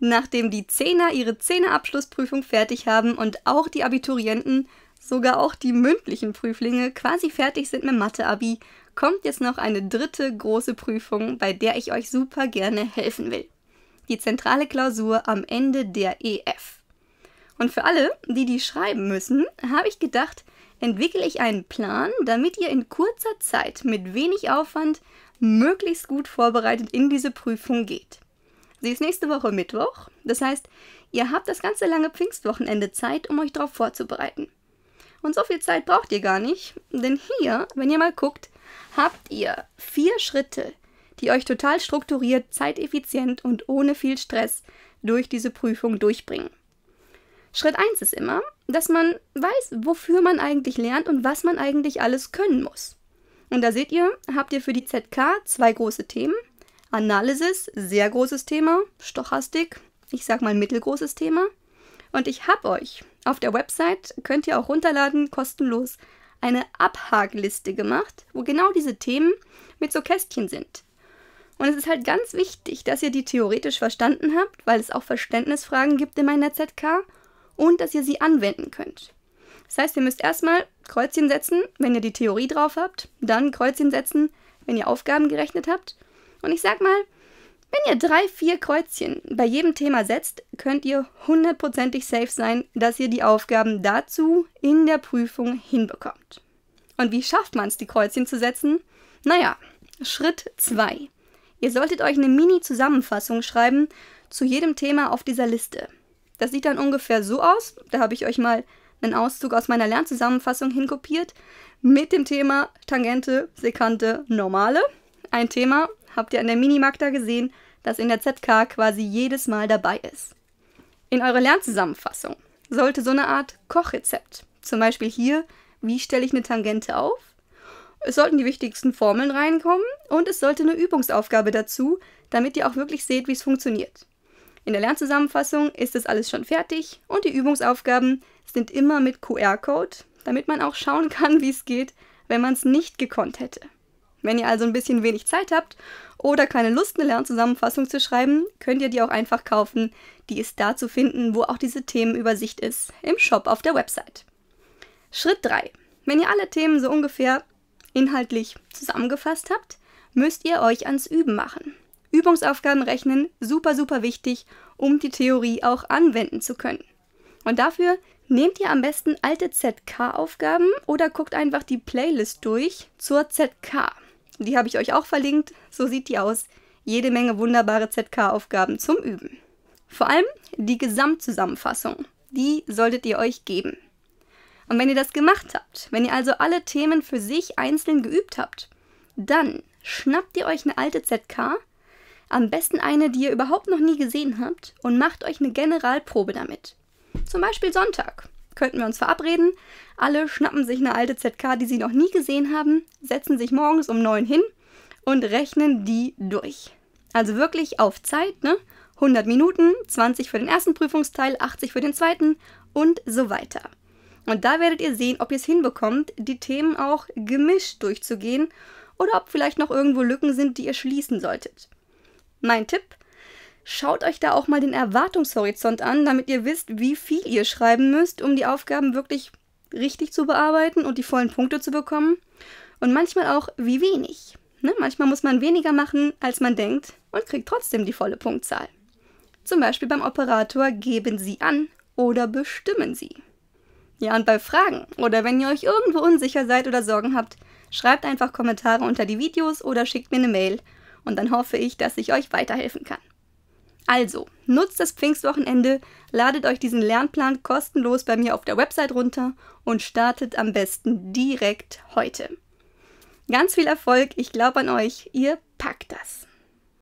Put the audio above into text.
nachdem die Zehner ihre Zehnerabschlussprüfung fertig haben und auch die Abiturienten, sogar auch die mündlichen Prüflinge quasi fertig sind mit Mathe-Abi, kommt jetzt noch eine dritte große Prüfung, bei der ich euch super gerne helfen will. Die zentrale Klausur am Ende der EF. Und für alle, die die schreiben müssen, habe ich gedacht, entwickle ich einen Plan, damit ihr in kurzer Zeit mit wenig Aufwand möglichst gut vorbereitet in diese Prüfung geht. Sie ist nächste Woche Mittwoch. Das heißt, ihr habt das ganze lange Pfingstwochenende Zeit, um euch darauf vorzubereiten. Und so viel Zeit braucht ihr gar nicht, denn hier, wenn ihr mal guckt, habt ihr vier Schritte, die euch total strukturiert, zeiteffizient und ohne viel Stress durch diese Prüfung durchbringen. Schritt 1 ist immer, dass man weiß, wofür man eigentlich lernt und was man eigentlich alles können muss. Und da seht ihr, habt ihr für die ZK zwei große Themen, Analysis, sehr großes Thema. Stochastik, ich sag mal mittelgroßes Thema. Und ich habe euch auf der Website, könnt ihr auch runterladen, kostenlos, eine Abhakliste gemacht, wo genau diese Themen mit so Kästchen sind. Und es ist halt ganz wichtig, dass ihr die theoretisch verstanden habt, weil es auch Verständnisfragen gibt in meiner ZK und dass ihr sie anwenden könnt. Das heißt, ihr müsst erstmal Kreuzchen setzen, wenn ihr die Theorie drauf habt, dann Kreuzchen setzen, wenn ihr Aufgaben gerechnet habt und ich sag mal, wenn ihr drei, vier Kreuzchen bei jedem Thema setzt, könnt ihr hundertprozentig safe sein, dass ihr die Aufgaben dazu in der Prüfung hinbekommt. Und wie schafft man es, die Kreuzchen zu setzen? Naja, Schritt 2. Ihr solltet euch eine Mini-Zusammenfassung schreiben zu jedem Thema auf dieser Liste. Das sieht dann ungefähr so aus. Da habe ich euch mal einen Auszug aus meiner Lernzusammenfassung hinkopiert mit dem Thema Tangente, Sekante, Normale. Ein Thema, habt ihr an der Minimagda gesehen, dass in der ZK quasi jedes Mal dabei ist. In eurer Lernzusammenfassung sollte so eine Art Kochrezept, zum Beispiel hier, wie stelle ich eine Tangente auf? Es sollten die wichtigsten Formeln reinkommen und es sollte eine Übungsaufgabe dazu, damit ihr auch wirklich seht, wie es funktioniert. In der Lernzusammenfassung ist das alles schon fertig und die Übungsaufgaben sind immer mit QR-Code, damit man auch schauen kann, wie es geht, wenn man es nicht gekonnt hätte. Wenn ihr also ein bisschen wenig Zeit habt oder keine Lust, eine Lernzusammenfassung zu schreiben, könnt ihr die auch einfach kaufen. Die ist da zu finden, wo auch diese Themenübersicht ist, im Shop auf der Website. Schritt 3. Wenn ihr alle Themen so ungefähr inhaltlich zusammengefasst habt, müsst ihr euch ans Üben machen. Übungsaufgaben rechnen, super, super wichtig, um die Theorie auch anwenden zu können. Und dafür nehmt ihr am besten alte ZK-Aufgaben oder guckt einfach die Playlist durch zur ZK. Die habe ich euch auch verlinkt. So sieht die aus. Jede Menge wunderbare ZK-Aufgaben zum Üben. Vor allem die Gesamtzusammenfassung. Die solltet ihr euch geben. Und wenn ihr das gemacht habt, wenn ihr also alle Themen für sich einzeln geübt habt, dann schnappt ihr euch eine alte ZK, am besten eine, die ihr überhaupt noch nie gesehen habt, und macht euch eine Generalprobe damit. Zum Beispiel Sonntag könnten wir uns verabreden. Alle schnappen sich eine alte ZK, die sie noch nie gesehen haben, setzen sich morgens um neun hin und rechnen die durch. Also wirklich auf Zeit, ne? 100 Minuten, 20 für den ersten Prüfungsteil, 80 für den zweiten und so weiter. Und da werdet ihr sehen, ob ihr es hinbekommt, die Themen auch gemischt durchzugehen oder ob vielleicht noch irgendwo Lücken sind, die ihr schließen solltet. Mein Tipp, Schaut euch da auch mal den Erwartungshorizont an, damit ihr wisst, wie viel ihr schreiben müsst, um die Aufgaben wirklich richtig zu bearbeiten und die vollen Punkte zu bekommen. Und manchmal auch, wie wenig. Ne? Manchmal muss man weniger machen, als man denkt und kriegt trotzdem die volle Punktzahl. Zum Beispiel beim Operator geben Sie an oder bestimmen Sie. Ja, und bei Fragen oder wenn ihr euch irgendwo unsicher seid oder Sorgen habt, schreibt einfach Kommentare unter die Videos oder schickt mir eine Mail und dann hoffe ich, dass ich euch weiterhelfen kann. Also, nutzt das Pfingstwochenende, ladet euch diesen Lernplan kostenlos bei mir auf der Website runter und startet am besten direkt heute. Ganz viel Erfolg, ich glaube an euch, ihr packt das.